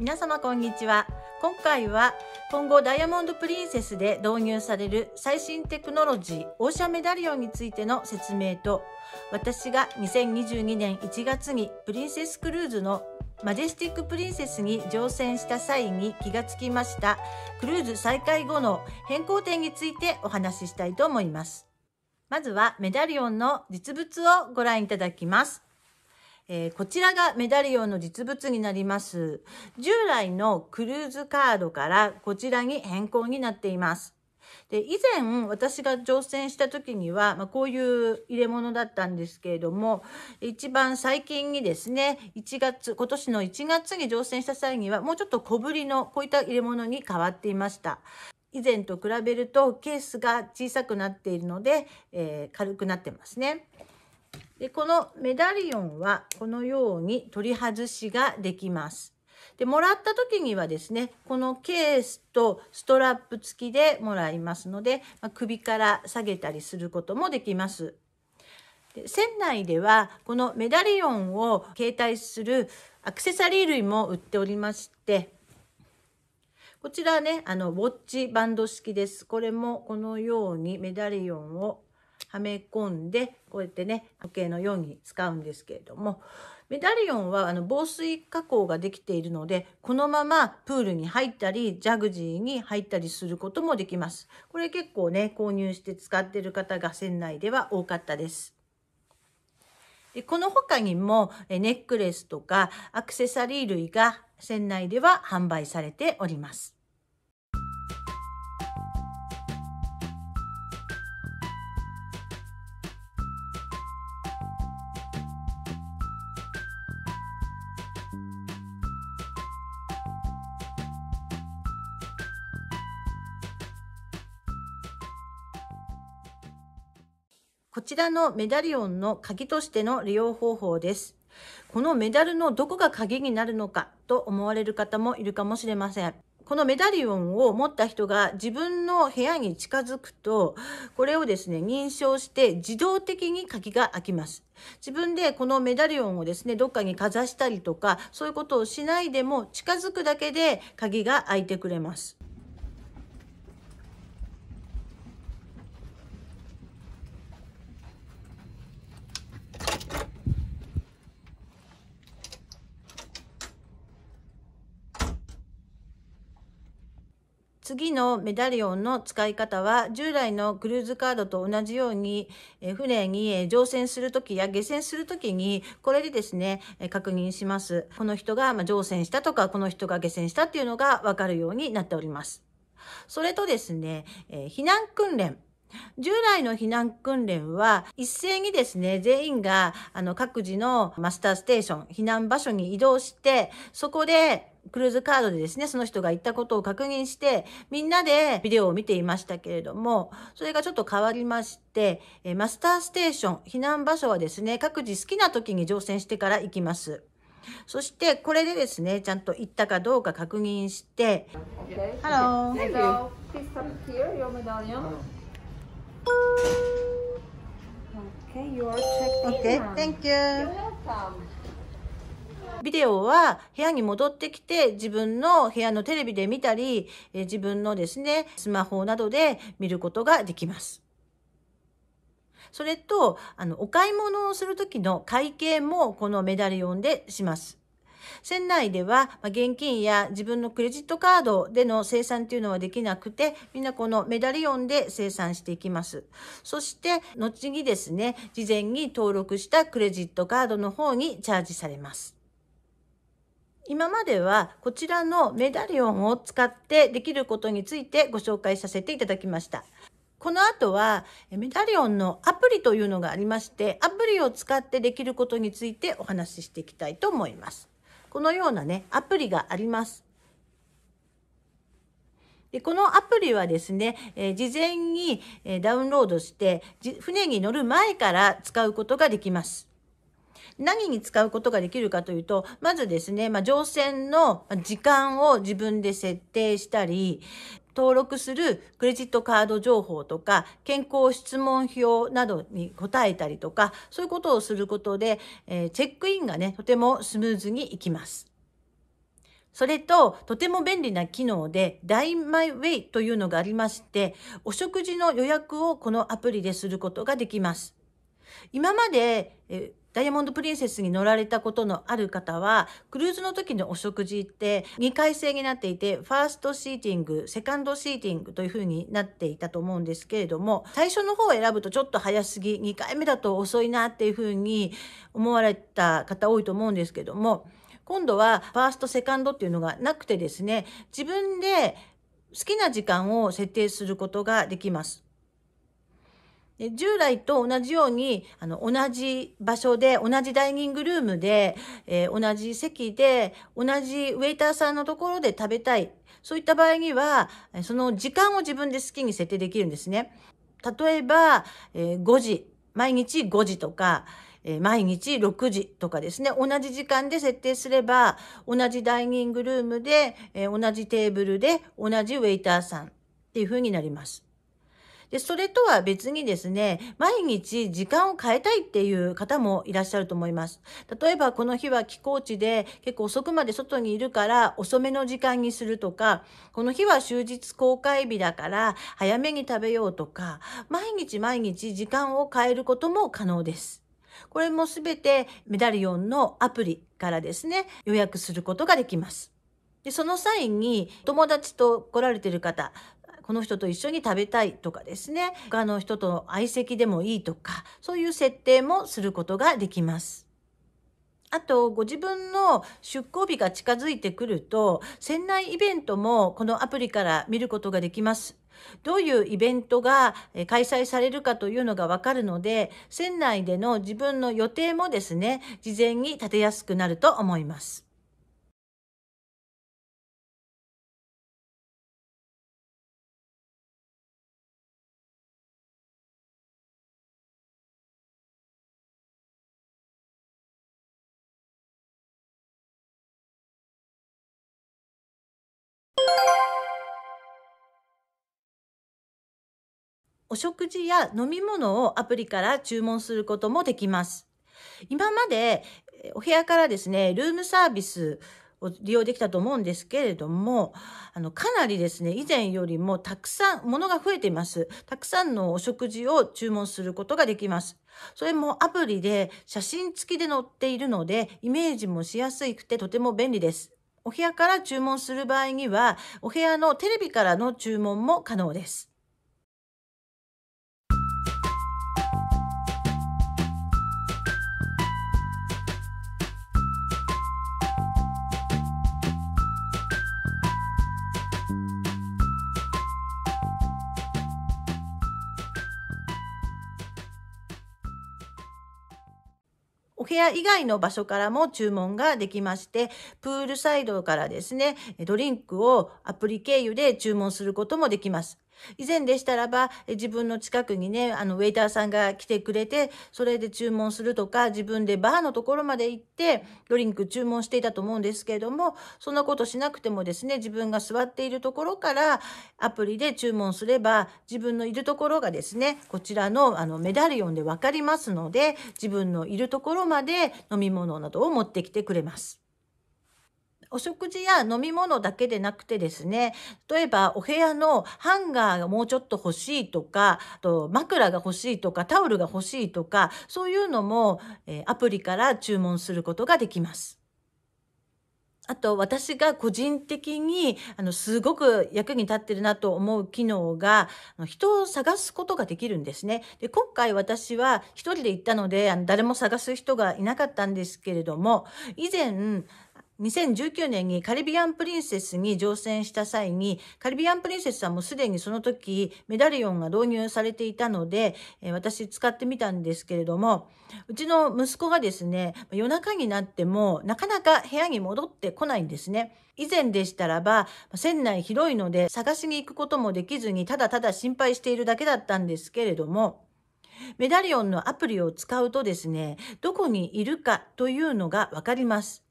皆様こんにちは今回は今後ダイヤモンドプリンセスで導入される最新テクノロジーオーシャンメダリオンについての説明と私が2022年1月にプリンセスクルーズのマジェスティックプリンセスに乗船した際に気がつきましたクルーズ再開後の変更点についてお話ししたいと思いますまずはメダリオンの実物をご覧いただきますえー、こちらがメダリオンの実物になります。従来のクルーズカードからこちらに変更になっています。で以前私が乗船した時には、まあ、こういう入れ物だったんですけれども一番最近にですね1月今年の1月に乗船した際にはもうちょっと小ぶりのこういった入れ物に変わっていました。以前と比べるとケースが小さくなっているので、えー、軽くなってますね。で、このメダリオンはこのように取り外しができます。で、もらった時にはですね、このケースとストラップ付きでもらいますので、まあ、首から下げたりすることもできます。で船内ではこのメダリオンを携帯するアクセサリー類も売っておりまして、こちらね、あの、ウォッチバンド式です。これもこのようにメダリオンをはめ込んでこうやってね時計のように使うんですけれどもメダリオンはあの防水加工ができているのでこのままプールに入ったりジャグジーに入ったりすることもできます。これ結構ね購入して使ってる方が船内では多かったです。でこの他にもネックレスとかアクセサリー類が船内では販売されております。こちらのメダリオンの鍵としての利用方法です。このメダルのどこが鍵になるのかと思われる方もいるかもしれません。このメダリオンを持った人が自分の部屋に近づくと、これをですね、認証して自動的に鍵が開きます。自分でこのメダリオンをですね、どっかにかざしたりとか、そういうことをしないでも近づくだけで鍵が開いてくれます。次のメダリオンの使い方は従来のクルーズカードと同じように船に乗船するときや下船するときにこれでですね確認します。この人が乗船したとかこの人が下船したっていうのがわかるようになっております。それとですね、避難訓練。従来の避難訓練は一斉にですね、全員があの各自のマスターステーション、避難場所に移動して、そこでクルーズカードでですね、その人が行ったことを確認して、みんなでビデオを見ていましたけれども、それがちょっと変わりまして、えマスターステーション、避難場所はですね、各自好きな時に乗船してから行きます。そしてこれでですね、ちゃんと行ったかどうか確認して、okay. Okay, you are checked in. Okay, thank you. ビデオは部屋に戻ってきて自分の部屋のテレビで見たり、え自分のですね、スマホなどで見ることができます。それと、あの、お買い物をする時の会計もこのメダリオンでします。船内では現金や自分のクレジットカードでの生産というのはできなくて、みんなこのメダリオンで生産していきます。そして、後にですね、事前に登録したクレジットカードの方にチャージされます。今まではこちらのメダリオンを使ってできることについてご紹介させていただきました。この後はメダリオンのアプリというのがありまして、アプリを使ってできることについてお話ししていきたいと思います。このようなね、アプリがあります。でこのアプリはですね、えー、事前に、えダウンロードして船に乗る前から使うことができます。何に使うことができるかというと、まずですね、まあ、乗船の時間を自分で設定したり、登録するクレジットカード情報とか、健康質問票などに答えたりとか、そういうことをすることで、えー、チェックインがね、とてもスムーズにいきます。それと、とても便利な機能で、Dine My Way というのがありまして、お食事の予約をこのアプリですることができます。今まで、ダイヤモンドプリンセスに乗られたことのある方は、クルーズの時のお食事って2回制になっていて、ファーストシーティング、セカンドシーティングという風になっていたと思うんですけれども、最初の方を選ぶとちょっと早すぎ、2回目だと遅いなっていう風に思われた方多いと思うんですけども、今度はファースト、セカンドっていうのがなくてですね、自分で好きな時間を設定することができます。で従来と同じようにあの同じ場所で同じダイニングルームで、えー、同じ席で同じウェイターさんのところで食べたいそういった場合にはその時間を自分で好きに設定できるんですね。例えば、えー、5時毎日5時とか、えー、毎日6時とかですね同じ時間で設定すれば同じダイニングルームで、え同じテーブルで同じウェイターさんっていう風になります。で、それとは別にですね、毎日時間を変えたいっていう方もいらっしゃると思います。例えばこの日は寄港地で結構遅くまで外にいるから遅めの時間にするとか、この日は終日公開日だから早めに食べようとか、毎日毎日時間を変えることも可能です。これもすべてメダリオンのアプリからですね、予約することができます。で、その際に友達と来られている方、この人と一緒に食べたいとかですね、他の人との相席でもいいとか、そういう設定もすることができます。あと、ご自分の出向日が近づいてくると、船内イベントもこのアプリから見ることができます。どういうイベントが開催されるかというのがわかるので、船内での自分の予定もですね、事前に立てやすくなると思います。お食事や飲み物をアプリから注文することもできます。今までお部屋からですね、ルームサービスを利用できたと思うんですけれども、あの、かなりですね、以前よりもたくさん、ものが増えています。たくさんのお食事を注文することができます。それもアプリで写真付きで載っているので、イメージもしやすくてとても便利です。お部屋から注文する場合には、お部屋のテレビからの注文も可能です。お部屋以外の場所からも注文ができまして、プールサイドからですね、ドリンクをアプリ経由で注文することもできます。以前でしたらば、自分の近くにね、あの、ウェイターさんが来てくれて、それで注文するとか、自分でバーのところまで行って、ドリンク注文していたと思うんですけれども、そんなことしなくてもですね、自分が座っているところから、アプリで注文すれば、自分のいるところがですね、こちらの、あの、メダリオンでわかりますので、自分のいるところまで飲み物などを持ってきてくれます。お食事や飲み物だけでなくてですね、例えばお部屋のハンガーがもうちょっと欲しいとか、と枕が欲しいとか、タオルが欲しいとか、そういうのも、えアプリから注文することができます。あと私が個人的にあのすごく役に立ってるなと思う機能が人を探すことができるんですね。で今回私は一人で行ったのであの誰も探す人がいなかったんですけれども以前2019年にカリビアンプリンセスに乗船した際に、カリビアンプリンセスさんもすでにその時メダリオンが導入されていたので、え私使ってみたんですけれども、うちの息子がですね、夜中になってもなかなか部屋に戻ってこないんですね。以前でしたらば、船内広いので探しに行くこともできずに、ただただ心配しているだけだったんですけれども、メダリオンのアプリを使うとですね、どこにいるかというのがわかります。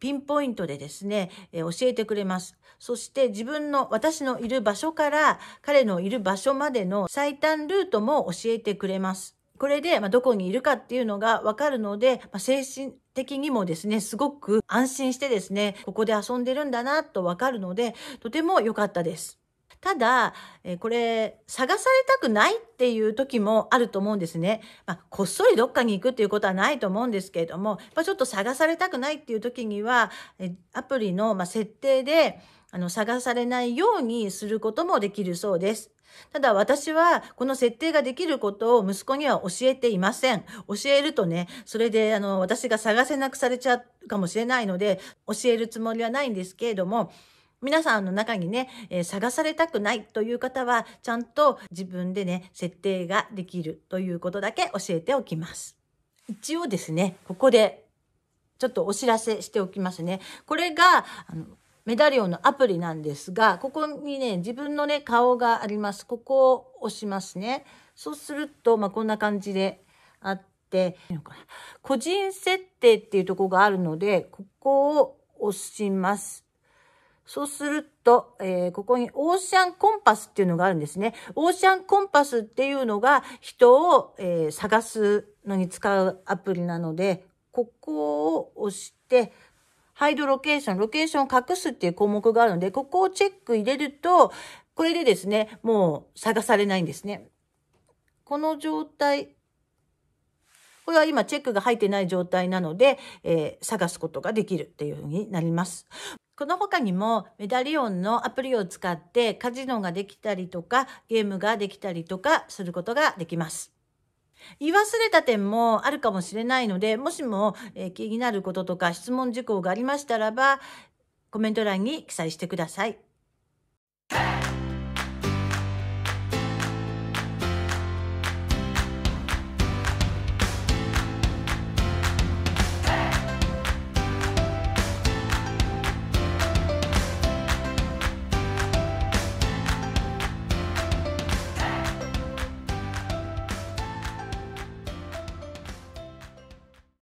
ピンポイントでですね、え教えてくれます。そして自分の、私のいる場所から彼のいる場所までの最短ルートも教えてくれます。これで、まどこにいるかっていうのがわかるので、ま精神的にもですね、すごく安心してですね、ここで遊んでるんだなとわかるので、とても良かったです。ただ、えこれ、探されたくないっていう時もあると思うんですね。まあ、こっそりどっかに行くっていうことはないと思うんですけれども、やっぱちょっと探されたくないっていう時には、えアプリの、ま設定で、あの、探されないようにすることもできるそうです。ただ私はこの設定ができることを息子には教えていません。教えるとね、それであの私が探せなくされちゃうかもしれないので教えるつもりはないんですけれども、皆さんの中にね、えー、探されたくないという方は、ちゃんと自分でね、設定ができるということだけ教えておきます。一応ですね、ここで、ちょっとお知らせしておきますね。これが、あのメダリオのアプリなんですが、ここにね、自分のね、顔があります。ここを押しますね。そうすると、まあ、こんな感じであって、個人設定っていうとこがあるので、ここを押します。そうすると、えー、ここにオーシャンコンパスっていうのがあるんですね。オーシャンコンパスっていうのが人を、えー、探すのに使うアプリなので、ここを押して、ハイドロケーション、ロケーションを隠すっていう項目があるので、ここをチェック入れると、これでですね、もう探されないんですね。この状態、これは今チェックが入ってない状態なので、えー、探すことができるっていうふうになります。この他にもメダリオンのアプリを使ってカジノができたりとかゲームができたりとかすることができます。言い忘れた点もあるかもしれないので、もしも、え気になることとか質問事項がありましたらば、コメント欄に記載してください。